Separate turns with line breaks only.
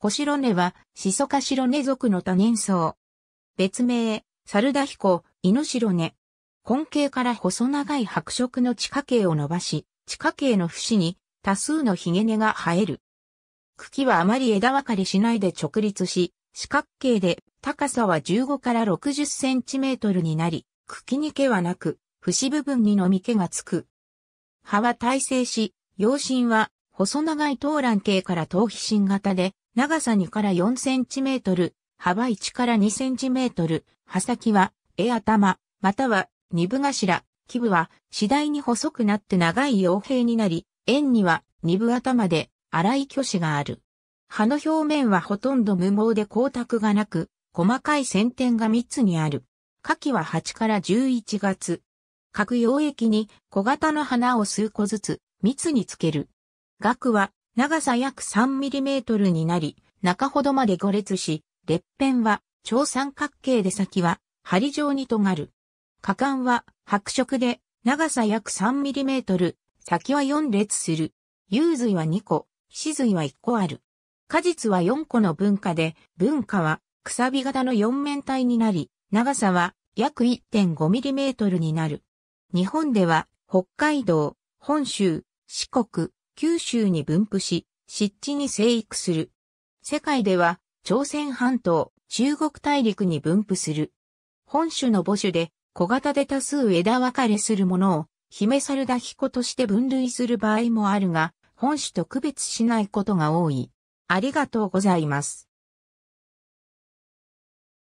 小白根は、シソカシロネ属の多年草。別名、サルダヒコ、イノシロネ。根茎から細長い白色の地下茎を伸ばし、地下茎の節に多数のヒゲ根が生える。茎はあまり枝分かれしないで直立し、四角形で高さは15から60センチメートルになり、茎に毛はなく、節部分にのみ毛がつく。葉は耐性し、葉身は細長いラ卵形から頭皮芯型で、長さ2から4センチメートル、幅1から2センチメートル、刃先は、絵頭、または、二分頭、基部は、次第に細くなって長い傭兵になり、円には、二分頭で、粗い巨子がある。刃の表面はほとんど無毛で光沢がなく、細かい先天が3つにある。夏季は8から11月。各溶液に小型の花を数個ずつ密につける。額は長さ約 3mm になり、中ほどまで5列し、列片は超三角形で先は針状に尖る。果敢は白色で長さ約 3mm、先は4列する。有髄は2個、死髄は1個ある。果実は4個の分化で、分化はくさび型の4面体になり、長さは約 1.5mm になる。日本では北海道、本州、四国、九州に分布し、湿地に生育する。世界では、朝鮮半島、中国大陸に分布する。本種の母種で、小型で多数枝分かれするものを、ヒメサルダヒコとして分類する場合もあるが、本種と区別しないことが多い。ありがとうございます。